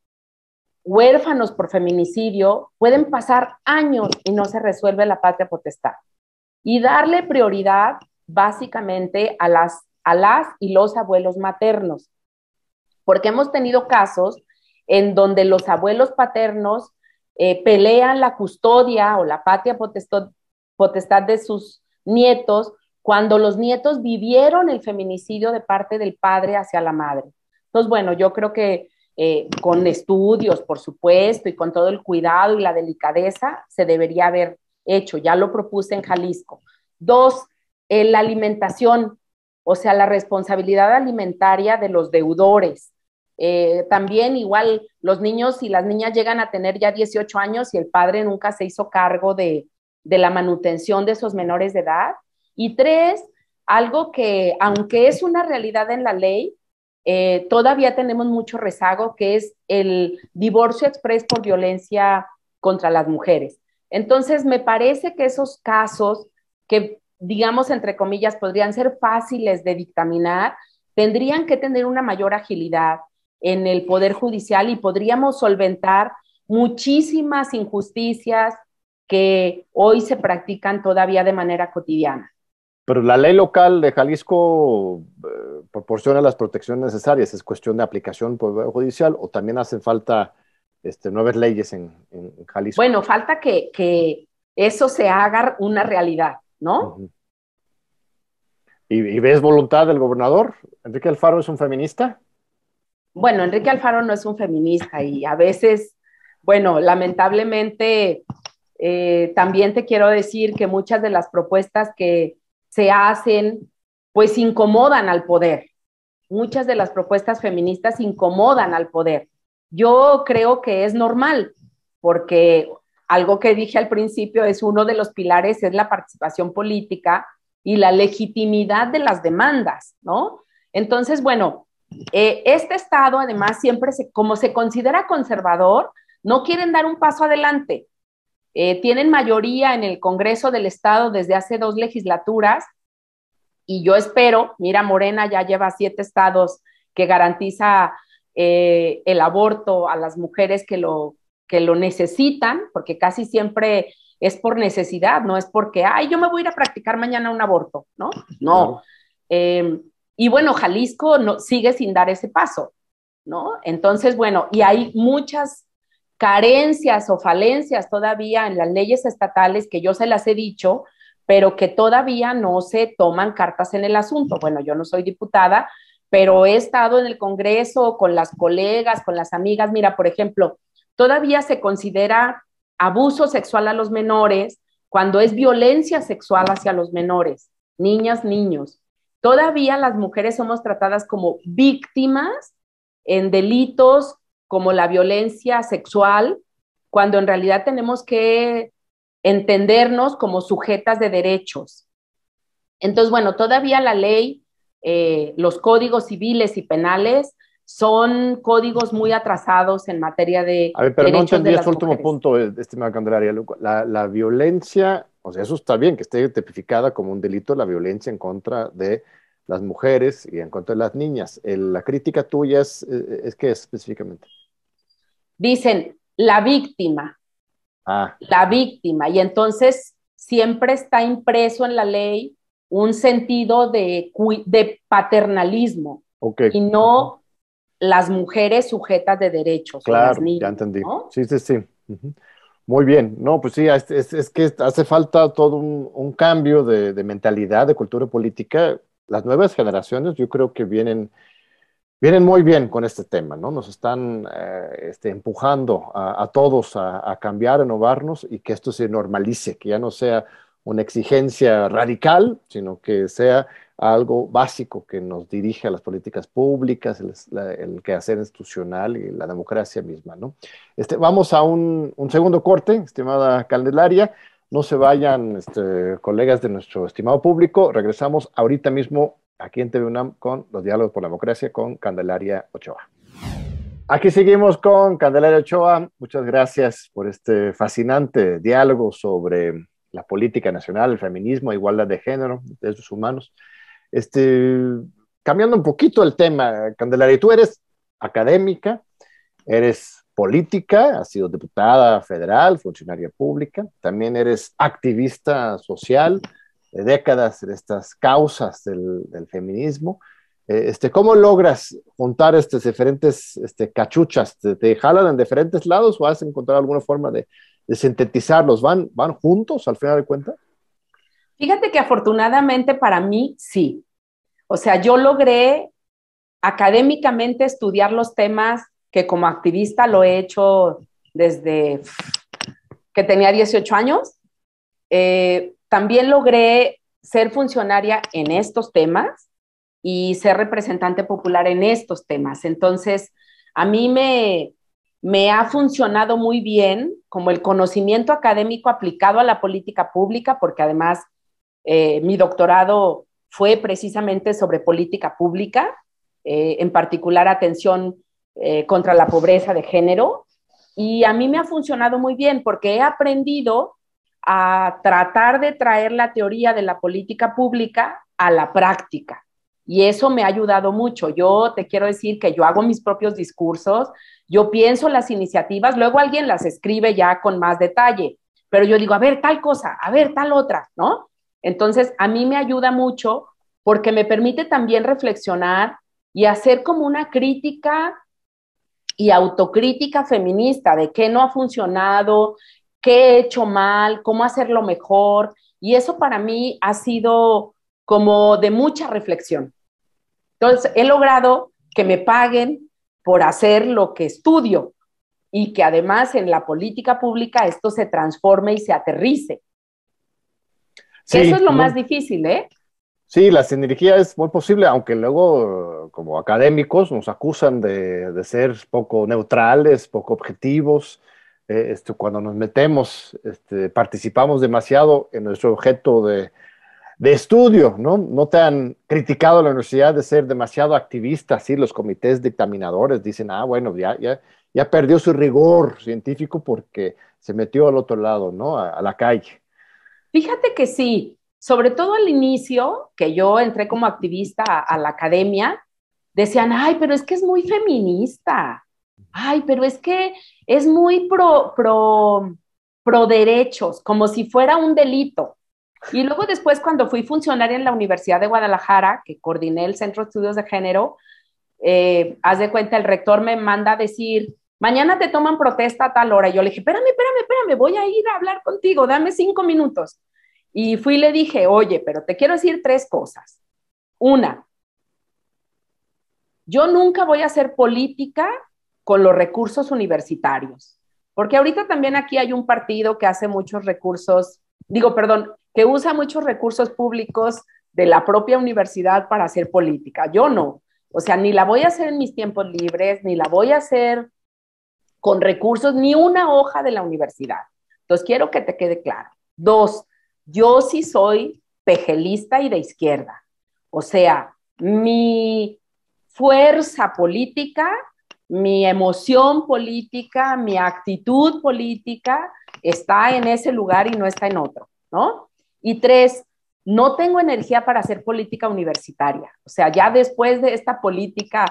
huérfanos por feminicidio pueden pasar años y no se resuelve la patria potestad. Y darle prioridad básicamente a las, a las y los abuelos maternos, porque hemos tenido casos en donde los abuelos paternos eh, pelean la custodia o la patria potestad, potestad de sus nietos cuando los nietos vivieron el feminicidio de parte del padre hacia la madre. Entonces, bueno, yo creo que eh, con estudios, por supuesto, y con todo el cuidado y la delicadeza, se debería haber hecho. Ya lo propuse en Jalisco. Dos, eh, la alimentación, o sea, la responsabilidad alimentaria de los deudores. Eh, también igual los niños y las niñas llegan a tener ya 18 años y el padre nunca se hizo cargo de la manutención de esos menores de edad. Y tres, algo que, aunque es una realidad en la ley, eh, todavía tenemos mucho rezago, que es el divorcio exprés por violencia contra las mujeres. Entonces, me parece que esos casos que, digamos, entre comillas, podrían ser fáciles de dictaminar, tendrían que tener una mayor agilidad en el Poder Judicial y podríamos solventar muchísimas injusticias que hoy se practican todavía de manera cotidiana.
Pero la ley local de Jalisco eh, proporciona las protecciones necesarias, es cuestión de aplicación judicial o también hacen falta este, nuevas leyes en, Jalisco.
Bueno, falta que, eso se haga una realidad,
¿no? ¿Y, ves voluntad del gobernador? ¿Enrique Alfaro es un feminista?
Bueno, Enrique Alfaro no es un feminista y a veces, bueno, lamentablemente eh, también te quiero decir que muchas de las propuestas que se hacen, pues incomodan al poder. Muchas de las propuestas feministas incomodan al poder. Yo creo que es normal, porque algo que dije al principio es uno de los pilares, es la participación política y la legitimidad de las demandas, ¿no? Entonces, bueno, eh, este Estado además siempre, se, como se considera conservador, no quieren dar un paso adelante. Eh, tienen mayoría en el Congreso del Estado desde hace dos legislaturas y yo espero, mira, Morena ya lleva siete estados que garantiza eh, el aborto a las mujeres que lo, que lo necesitan, porque casi siempre es por necesidad, no es porque, ay, yo me voy a ir a practicar mañana un aborto, ¿no? No. Em, y bueno, Jalisco no, sigue sin dar ese paso, ¿no? Entonces, bueno, y hay muchas carencias o falencias todavía en las leyes estatales que yo se las he dicho, pero que todavía no se toman cartas en el asunto. Bueno, yo no soy diputada, pero he estado en el Congreso con las colegas, con las amigas. Mira, por ejemplo, todavía se considera abuso sexual a los menores cuando es violencia sexual hacia los menores, niñas, niños. Todavía las mujeres somos tratadas como víctimas en delitos como la violencia sexual, cuando en realidad tenemos que entendernos como sujetas de derechos. Entonces, bueno, todavía la ley, eh, los códigos civiles y penales son códigos muy atrasados en materia de... A ver, pero no entendí su último
punto, eh, estimada Candelaria. La, la violencia, o sea, eso está bien, que esté tipificada como un delito la violencia en contra de las mujeres y en cuanto a las niñas. la crítica tuya es, eh, eh, es que específicamente.
Dicen la víctima. Ah. La víctima. Y entonces siempre está impreso en la ley un sentido de, paternalismo y no las mujeres sujetas de derechos. Claro,
ya entendí. Sí, sí, sí. Muy bien, no, pues sí, es, que hace falta todo un, cambio de, de, mentalidad, de cultura política las nuevas generaciones yo creo que vienen, vienen muy bien con este tema, ¿no? Nos están eh, este, empujando a, todos a, cambiar, a innovarnos y que esto se normalice, que ya no sea una exigencia radical, sino que sea algo básico que nos dirige a las políticas públicas, el, quehacer institucional y la democracia misma, ¿no? Este, vamos a un segundo corte, estimada Candelaria. No se vayan, este, colegas de nuestro estimado público. Regresamos ahorita mismo aquí en TV UNAM con los diálogos por la democracia con Candelaria Ochoa. Aquí seguimos con Candelaria Ochoa. Muchas gracias por este fascinante diálogo sobre la política nacional, el feminismo, igualdad de género, derechos humanos. Este, cambiando un poquito el tema, Candelaria, tú eres académica, eres política, has sido diputada federal, funcionaria pública, también eres activista social de décadas de estas causas del, feminismo. Eh, este, ¿Cómo logras juntar estas diferentes este, cachuchas? ¿Te, jalan en diferentes lados o has encontrado alguna forma de, de sintetizarlos? ¿Van, ¿Van juntos al final de cuentas?
Fíjate que afortunadamente para mí sí. O sea, yo logré académicamente estudiar los temas que como activista lo he hecho desde que tenía 18 años. Eh, también logré ser funcionaria en estos temas y ser representante popular en estos temas. Entonces, a mí me, me ha funcionado muy bien como el conocimiento académico aplicado a la política pública, porque además eh, mi doctorado fue precisamente sobre política pública, eh, en particular atención eh, contra la pobreza de género y a mí me ha funcionado muy bien porque he aprendido a tratar de traer la teoría de la política pública a la práctica. Y eso me ha ayudado mucho. Yo te quiero decir que yo hago mis propios discursos, yo pienso las iniciativas, luego alguien las escribe ya con más detalle, pero yo digo, a ver, tal cosa, a ver, tal otra, ¿no? Entonces, a mí me ayuda mucho porque me permite también reflexionar y hacer como una crítica y autocrítica feminista de qué no ha funcionado, qué he hecho mal, cómo hacerlo mejor. Y eso para mí ha sido como de mucha reflexión. Entonces, he logrado que me paguen por hacer lo que estudio y que además en la política pública esto se transforme y se aterrice.
eso es lo más
difícil, ¿eh?
Sí, la sinergia es muy posible, aunque luego como académicos nos acusan de, ser poco neutrales, poco objetivos. Eh, este, cuando nos metemos, este, participamos demasiado en nuestro objeto de, de, estudio, ¿no? No te han criticado la universidad de ser demasiado activista, sí, los comités dictaminadores dicen, ah, bueno, ya, ya, perdió su rigor científico porque se metió al otro lado, ¿no? a la calle.
Fíjate que sí, sobre todo al inicio, que yo entré como activista a, la academia, decían, ay, pero es que es muy feminista, ay, pero es que es muy pro, pro, derechos, como si fuera un delito. Y luego después, cuando fui funcionaria en la Universidad de Guadalajara, que coordiné el Centro de Estudios de Género, eh, haz de cuenta, el rector me manda a decir, mañana te toman protesta a tal hora. yo le dije, espérame, espérame, espérame, voy a ir a hablar contigo, dame cinco minutos. Y fui y le dije, oye, pero te quiero decir tres cosas. Una, yo nunca voy a hacer política con los recursos universitarios, porque ahorita también aquí hay un partido que hace muchos recursos, digo, perdón, que usa muchos recursos públicos de la propia universidad para hacer política. Yo no. O sea, ni la voy a hacer en mis tiempos libres, ni la voy a hacer con recursos, ni una hoja de la universidad. Entonces, quiero que te quede claro. Dos, yo sí soy pejelista y de izquierda. O sea, mi fuerza política, mi emoción política, mi actitud política está en ese lugar y no está en otro, ¿no? Y tres, no tengo energía para hacer política universitaria. O sea, ya después de esta política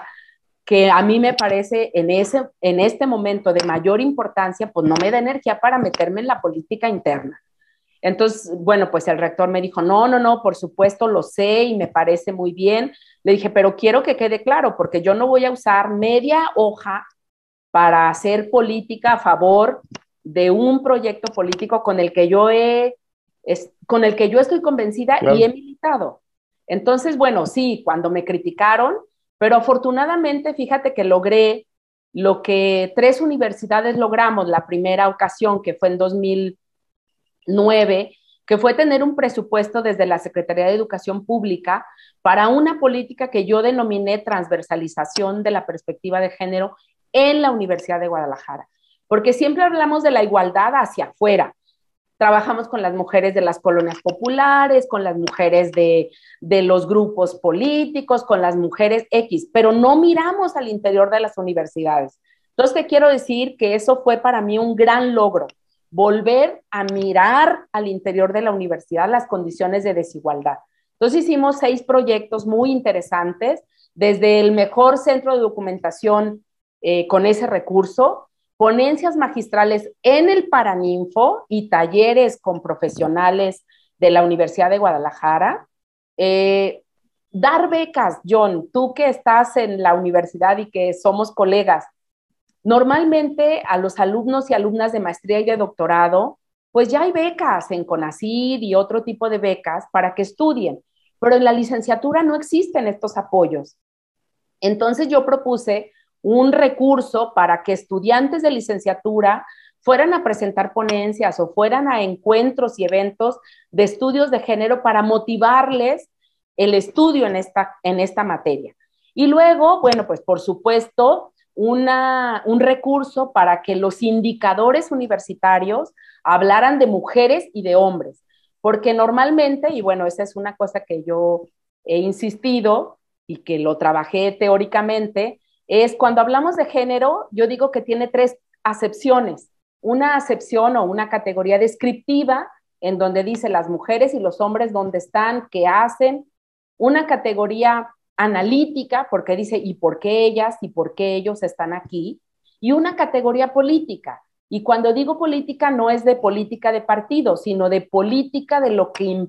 que a mí me parece en, en este momento de mayor importancia, pues no me da energía para meterme en la política interna. Entonces, bueno, pues el rector me dijo, no, no, no, por supuesto lo sé y me parece muy bien. Le dije, pero quiero que quede claro, porque yo no voy a usar media hoja para hacer política a favor de un proyecto político con el que yo es, con el que yo estoy convencida y he militado. Entonces, bueno, sí, cuando me criticaron, pero afortunadamente, fíjate que logré lo que tres universidades logramos la primera ocasión, que fue en 2000 9, que fue tener un presupuesto desde la Secretaría de Educación Pública para una política que yo denominé transversalización de la perspectiva de género en la Universidad de Guadalajara. Porque siempre hablamos de la igualdad hacia afuera. Trabajamos con las mujeres de las colonias populares, con las mujeres de, de los grupos políticos, con las mujeres X, pero no miramos al interior de las universidades. Entonces te quiero decir que eso fue para mí un gran logro, volver a mirar al interior de la universidad las condiciones de desigualdad. Entonces hicimos seis proyectos muy interesantes, desde el mejor centro de documentación eh, con ese recurso, ponencias magistrales en el Paraninfo y talleres con profesionales de la Universidad de Guadalajara. Eh, dar becas, John, tú que estás en la universidad y que somos colegas, Normalmente a los alumnos y alumnas de maestría y de doctorado, pues ya hay becas en CONACID y otro tipo de becas para que estudien, pero en la licenciatura no existen estos apoyos. Entonces yo propuse un recurso para que estudiantes de licenciatura fueran a presentar ponencias o fueran a encuentros y eventos de estudios de género para motivarles el estudio en esta, en esta materia. Y luego, bueno, pues por supuesto, una, un recurso para que los indicadores universitarios hablaran de mujeres y de hombres, porque normalmente, y bueno, esa es una cosa que yo he insistido y que lo trabajé teóricamente, es cuando hablamos de género, yo digo que tiene tres acepciones. Una acepción o una categoría descriptiva en donde dice las mujeres y los hombres dónde están, qué hacen. Una categoría analítica, porque dice, ¿y por qué ellas y por qué ellos están aquí? Y una categoría política. Y cuando digo política, no es de política de partido, sino de política de lo que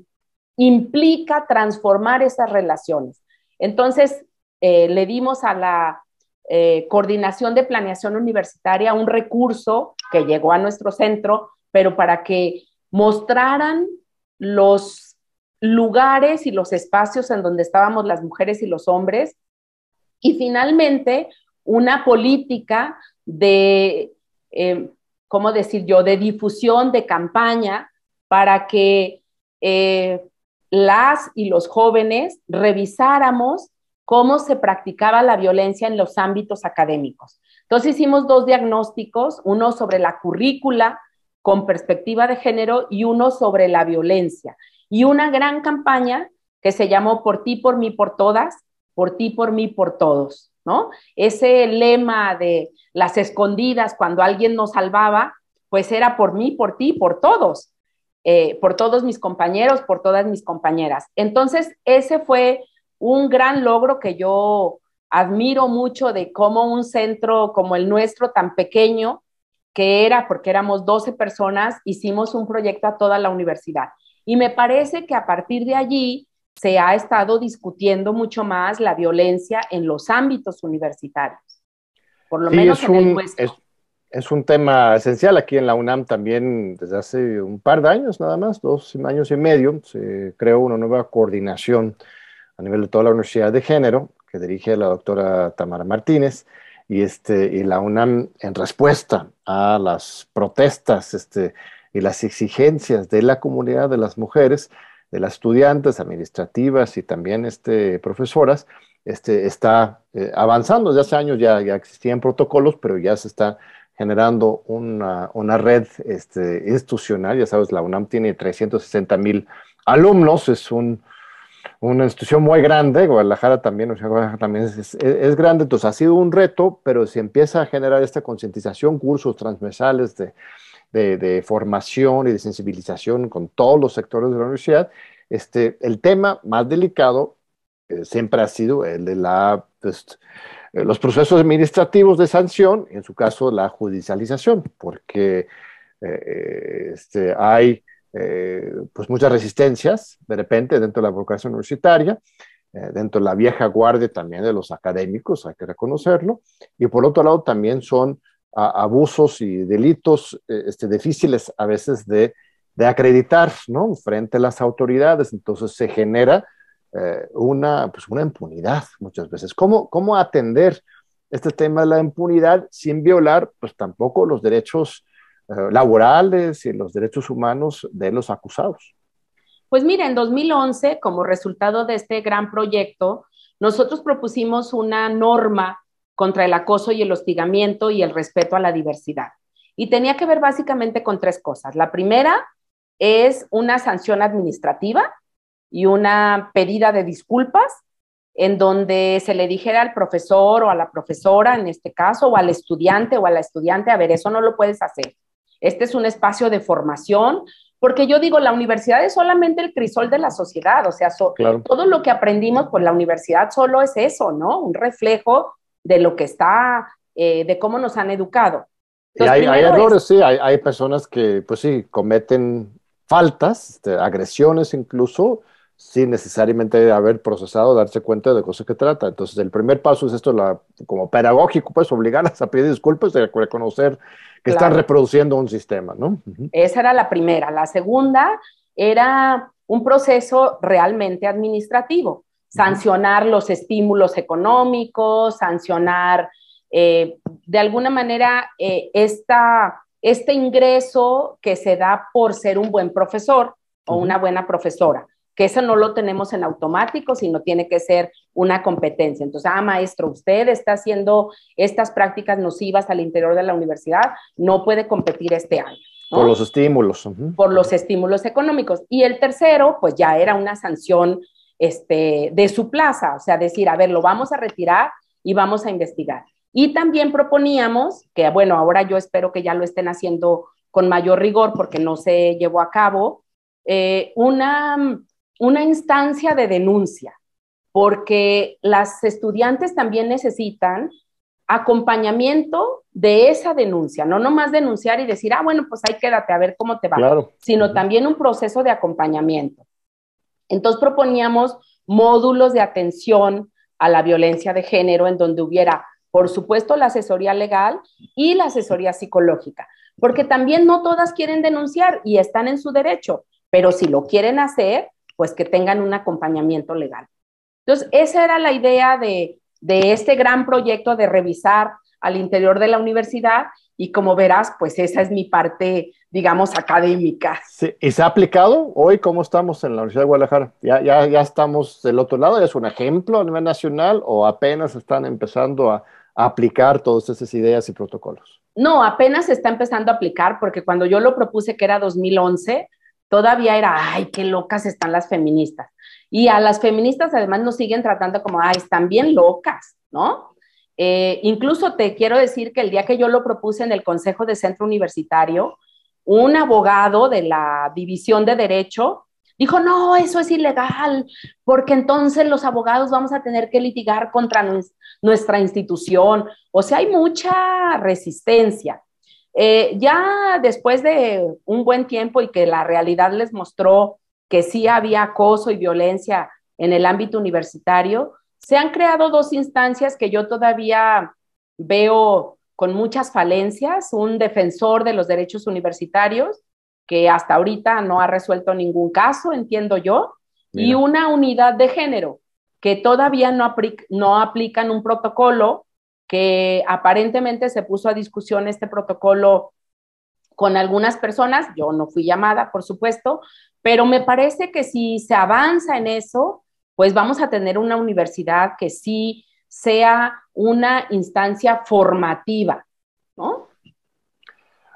implica transformar esas relaciones. Entonces, eh, le dimos a la eh, Coordinación de Planeación Universitaria un recurso que llegó a nuestro centro, pero para que mostraran los lugares y los espacios en donde estábamos las mujeres y los hombres. Y finalmente, una política de, em, ¿cómo decir yo?, de difusión de campaña para que eh, las y los jóvenes revisáramos cómo se practicaba la violencia en los ámbitos académicos. Entonces hicimos dos diagnósticos, uno sobre la currícula con perspectiva de género y uno sobre la violencia y una gran campaña que se llamó Por ti, por mí, por todas, por ti, por mí, por todos, ¿no? Ese lema de las escondidas cuando alguien nos salvaba, pues era por mí, por ti, por todos, eh, por todos mis compañeros, por todas mis compañeras. Entonces, ese fue un gran logro que yo admiro mucho de cómo un centro como el nuestro, tan pequeño que era, porque éramos 12 personas, hicimos un proyecto a toda la universidad. Y me parece que a partir de allí se ha estado discutiendo mucho más la violencia en los ámbitos universitarios. Por lo menos es un, es,
es, un tema esencial aquí en la UNAM también desde hace un par de años nada más, dos años y medio, se creó una nueva coordinación a nivel de toda la Universidad de Género que dirige la doctora Tamara Martínez y, este, y la UNAM en respuesta a las protestas este, y las exigencias de la comunidad de las mujeres, de las estudiantes, administrativas y también este, profesoras, este, está eh, avanzando. Desde hace años ya, ya, existían protocolos, pero ya se está generando una, red este, institucional. Ya sabes, la UNAM tiene 360 mil alumnos, es una institución muy grande, Guadalajara también, Guadalajara también es, es, grande, entonces ha sido un reto, pero si empieza a generar esta concientización, cursos transversales de de, formación y de sensibilización con todos los sectores de la universidad. Este, el tema más delicado eh, siempre ha sido el de la, pues, eh, los procesos administrativos de sanción, en su caso la judicialización, porque eh, este, hay pues muchas resistencias de repente dentro de la vocación universitaria dentro de la vieja guardia también de los académicos, hay que reconocerlo, y por otro lado también son abusos y delitos eh, este, difíciles a veces de, acreditar ¿no? frente a las autoridades. Entonces se genera eh, una, pues, una impunidad muchas veces. ¿Cómo, ¿Cómo atender este tema de la impunidad sin violar pues tampoco los derechos eh, laborales y los derechos humanos de los acusados?
Pues mira, en 2011, como resultado de este gran proyecto, nosotros propusimos una norma contra el acoso y el hostigamiento y el respeto a la diversidad. Y tenía que ver básicamente con tres cosas. La primera es una sanción administrativa y una pedida de disculpas en donde se le dijera al profesor o a la profesora, en este caso, o al estudiante o a la estudiante, a ver, eso no lo puedes hacer. Este es un espacio de formación, porque yo digo, la universidad es solamente el crisol de la sociedad, o sea, todo lo que aprendimos por la universidad solo es eso, ¿no? Un reflejo de lo que está, eh, de cómo nos han educado. hay, errores,
sí, hay, personas que, pues sí, cometen faltas, este, agresiones incluso, sin necesariamente haber procesado, darse cuenta de cosas que trata. Entonces, el primer paso es esto, como pedagógico, pues obligarlas a pedir disculpas y a reconocer que están reproduciendo un sistema, ¿no?
Esa era la primera. La segunda era un proceso realmente administrativo sancionar los estímulos económicos, sancionar eh, de alguna manera eh, este ingreso que se da por ser un buen profesor o una buena profesora, que eso no lo tenemos en automático, sino tiene que ser una competencia. Entonces, ah, maestro, usted está haciendo estas prácticas nocivas al interior de la universidad, no puede competir este año. Por los
estímulos.
Por los estímulos económicos. Y el tercero, pues ya era una sanción este, de su plaza, o sea, decir, a ver, lo vamos a retirar y vamos a investigar. Y también proponíamos, que bueno, ahora yo espero que ya lo estén haciendo con mayor rigor porque no se llevó a cabo, eh, una, instancia de denuncia, porque las estudiantes también necesitan acompañamiento de esa denuncia, no nomás denunciar y decir, ah, bueno, pues ahí quédate a ver cómo te va, sino también un proceso de acompañamiento. Entonces proponíamos módulos de atención a la violencia de género en donde hubiera, por supuesto, la asesoría legal y la asesoría psicológica, porque también no todas quieren denunciar y están en su derecho, pero si lo quieren hacer, pues que tengan un acompañamiento legal. Entonces, esa era la idea de, de este gran proyecto de revisar al interior de la universidad y como verás, pues esa es mi parte, digamos, académica.
¿Y se ha aplicado hoy cómo estamos en la Universidad de Guadalajara? ¿Ya, ya, estamos del otro lado? ¿Es un ejemplo a nivel nacional o apenas están empezando a, aplicar todas esas ideas y protocolos?
No, apenas se está empezando a aplicar porque cuando yo lo propuse que era 2011, todavía era, ay, qué locas están las feministas. Y a las feministas además nos siguen tratando como, ay, están bien locas, ¿no? Eh, incluso te quiero decir que el día que yo lo propuse en el Consejo de Centro Universitario, un abogado de la División de Derecho dijo, no, eso es ilegal, porque entonces los abogados vamos a tener que litigar contra nuestra institución. O sea, hay mucha resistencia. Eh, ya después de un buen tiempo y que la realidad les mostró que sí había acoso y violencia en el ámbito universitario, se han creado dos instancias que yo todavía veo con muchas falencias, un defensor de los derechos universitarios, que hasta ahorita no ha resuelto ningún caso, entiendo yo, y una unidad de género, que todavía no, no aplican un protocolo que aparentemente se puso a discusión este protocolo con algunas personas, yo no fui llamada, por supuesto, pero me parece que si se avanza en eso, pues vamos a tener una universidad que sí sea una instancia formativa, ¿no?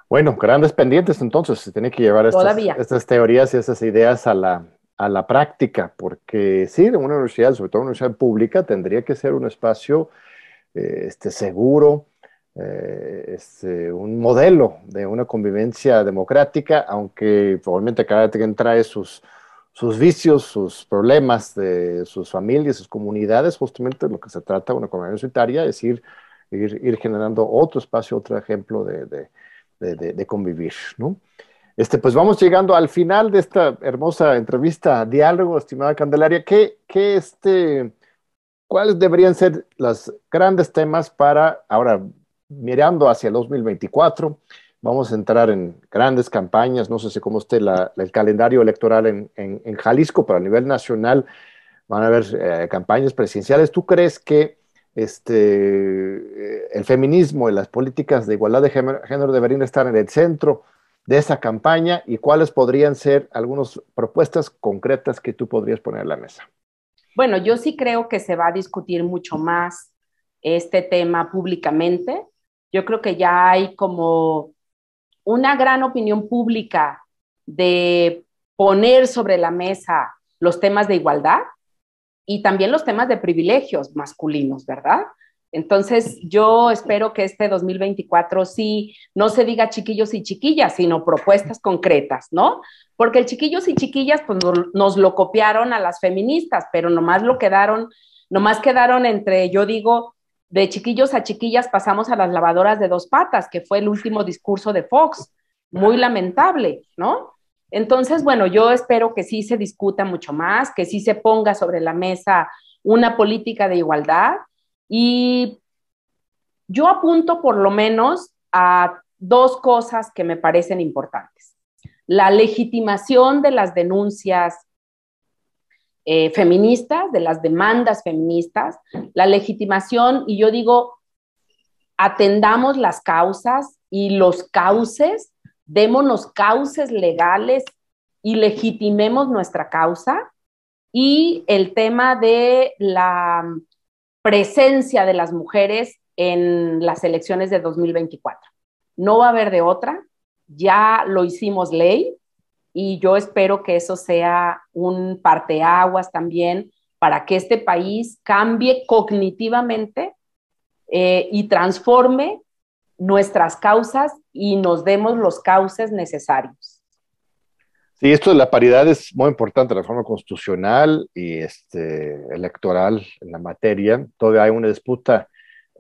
Bueno, grandes pendientes entonces, se tiene que llevar estas, teorías y esas ideas a la, práctica, porque sí, una universidad, sobre todo una universidad pública, tendría que ser un espacio eh, este, seguro, eh, este, un modelo de una convivencia democrática, aunque probablemente cada que trae sus, sus vicios, sus problemas de sus familias, sus comunidades, justamente lo que se trata una comunidad universitaria es ir, generando otro espacio, otro ejemplo de, de, de, de convivir, ¿no? Este, pues vamos llegando al final de esta hermosa entrevista, diálogo, estimada Candelaria. ¿Qué, qué este, ¿Cuáles deberían ser los grandes temas para, ahora mirando hacia el 2024, Vamos a entrar en grandes campañas, no sé si cómo esté el calendario electoral en, Jalisco, pero a nivel nacional van a haber eh, campañas presidenciales. ¿Tú crees que este, eh, el feminismo y las políticas de igualdad de género deberían estar en el centro de esa campaña y cuáles podrían ser algunas propuestas concretas que tú podrías poner en la mesa?
Bueno, yo sí creo que se va a discutir mucho más este tema públicamente. Yo creo que ya hay como una gran opinión pública de poner sobre la mesa los temas de igualdad y también los temas de privilegios masculinos, ¿verdad? Entonces, yo espero que este 2024 sí no se diga chiquillos y chiquillas, sino propuestas concretas, ¿no? Porque el chiquillos y chiquillas pues, nos lo copiaron a las feministas, pero nomás lo quedaron, nomás quedaron entre, yo digo, de chiquillos a chiquillas pasamos a las lavadoras de dos patas, que fue el último discurso de Fox, muy lamentable, ¿no? Entonces, bueno, yo espero que sí se discuta mucho más, que sí se ponga sobre la mesa una política de igualdad y yo apunto por lo menos a dos cosas que me parecen importantes. La legitimación de las denuncias eh, feministas, de las demandas feministas, la legitimación, y yo digo, atendamos las causas y los cauces, démonos cauces legales y legitimemos nuestra causa. Y el tema de la presencia de las mujeres en las elecciones de 2024. No va a haber de otra, ya lo hicimos ley, y yo espero que eso sea un parteaguas también para que este país cambie cognitivamente eh, y transforme nuestras causas y nos demos los cauces necesarios.
Sí, esto de la paridad es muy importante, la reforma constitucional y este, electoral en la materia. Todavía hay una disputa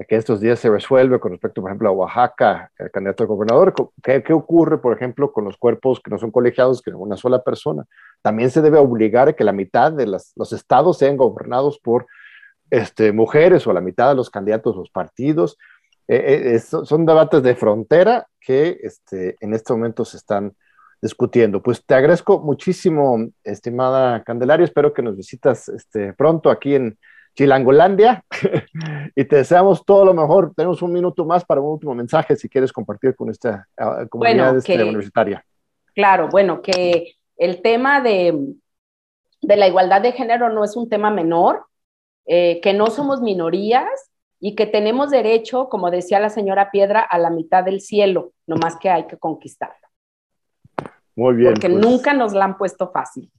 que estos días se resuelve con respecto, por ejemplo, a Oaxaca, el candidato al gobernador. ¿Qué, ocurre, por ejemplo, con los cuerpos que no son colegiados, que una sola persona? También se debe obligar a que la mitad de los estados sean gobernados por este, mujeres o la mitad de los candidatos, los partidos. Eh, eh, son debates de frontera que este, en este momento se están discutiendo. Pues te agradezco muchísimo, estimada Candelaria. Espero que nos visitas este, pronto aquí en, Chilangolandia y te deseamos todo lo mejor. Tenemos un minuto más para un último mensaje si quieres compartir con esta ah, comunidad este universitaria.
Claro, bueno, que el tema de, de, la igualdad de género no es un tema menor, eh, que no somos minorías y que tenemos derecho, como decía la señora Piedra, a la mitad del cielo, nomás que hay que conquistarlo.
Muy bien. Porque pues. nunca
nos la han puesto fácil.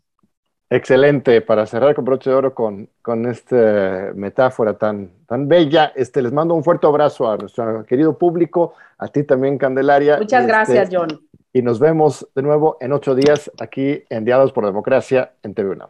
Excelente, para cerrar con broche de oro con, con esta metáfora tan, tan bella, este, les mando un fuerte abrazo a nuestro querido público, a ti también, Candelaria. Muchas este, gracias, John. Y nos vemos de nuevo en ocho días aquí en Diados por Democracia en TV Una.